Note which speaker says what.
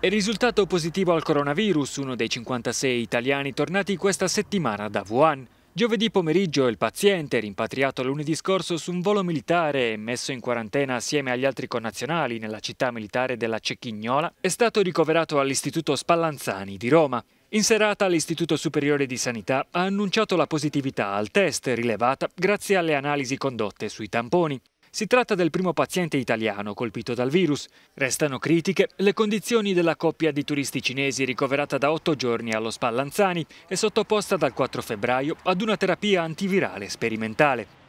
Speaker 1: Il risultato positivo al coronavirus, uno dei 56 italiani tornati questa settimana da Wuhan. Giovedì pomeriggio il paziente, rimpatriato lunedì scorso su un volo militare e messo in quarantena assieme agli altri connazionali nella città militare della Cecchignola, è stato ricoverato all'Istituto Spallanzani di Roma. In serata l'Istituto Superiore di Sanità ha annunciato la positività al test rilevata grazie alle analisi condotte sui tamponi. Si tratta del primo paziente italiano colpito dal virus. Restano critiche le condizioni della coppia di turisti cinesi ricoverata da otto giorni allo Spallanzani e sottoposta dal 4 febbraio ad una terapia antivirale sperimentale.